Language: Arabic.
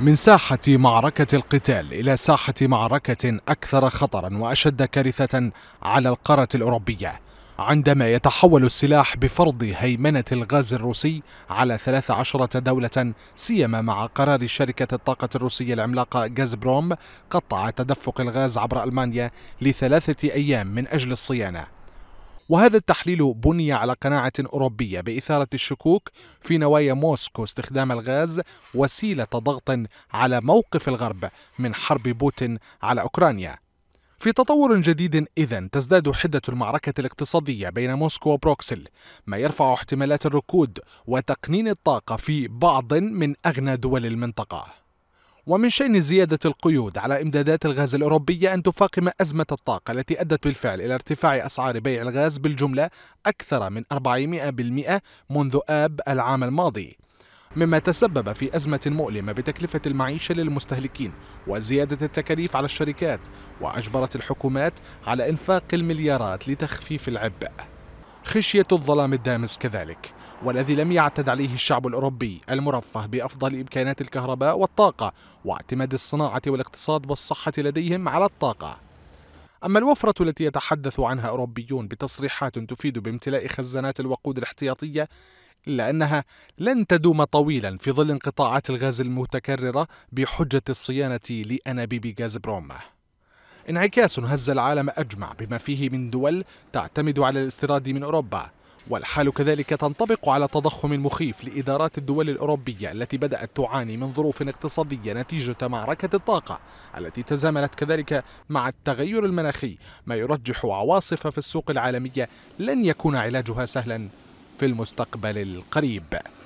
من ساحة معركة القتال إلى ساحة معركة أكثر خطرا وأشد كارثة على القارة الأوروبية عندما يتحول السلاح بفرض هيمنة الغاز الروسي على 13 دولة سيما مع قرار شركة الطاقة الروسية العملاقة غازبروم قطع تدفق الغاز عبر ألمانيا لثلاثة أيام من أجل الصيانة وهذا التحليل بني على قناعة أوروبية بإثارة الشكوك في نوايا موسكو استخدام الغاز وسيلة ضغط على موقف الغرب من حرب بوتين على أوكرانيا في تطور جديد إذا تزداد حدة المعركة الاقتصادية بين موسكو وبروكسل ما يرفع احتمالات الركود وتقنين الطاقة في بعض من أغنى دول المنطقة ومن شأن زيادة القيود على إمدادات الغاز الأوروبية أن تفاقم أزمة الطاقة التي أدت بالفعل إلى ارتفاع أسعار بيع الغاز بالجملة أكثر من 400% منذ آب العام الماضي مما تسبب في أزمة مؤلمة بتكلفة المعيشة للمستهلكين وزيادة التكاليف على الشركات وأجبرت الحكومات على إنفاق المليارات لتخفيف العبء خشية الظلام الدامس كذلك والذي لم يعتد عليه الشعب الأوروبي المرفه بأفضل إمكانات الكهرباء والطاقة واعتماد الصناعة والاقتصاد والصحة لديهم على الطاقة أما الوفرة التي يتحدث عنها أوروبيون بتصريحات تفيد بامتلاء خزانات الوقود الاحتياطية إلا أنها لن تدوم طويلا في ظل انقطاعات الغاز المتكررة بحجة الصيانة لأنابيب غاز بروما انعكاس هز العالم أجمع بما فيه من دول تعتمد على الاستيراد من أوروبا والحال كذلك تنطبق على تضخم مخيف لإدارات الدول الأوروبية التي بدأت تعاني من ظروف اقتصادية نتيجة معركة الطاقة التي تزامنت كذلك مع التغير المناخي ما يرجح عواصف في السوق العالمية لن يكون علاجها سهلا في المستقبل القريب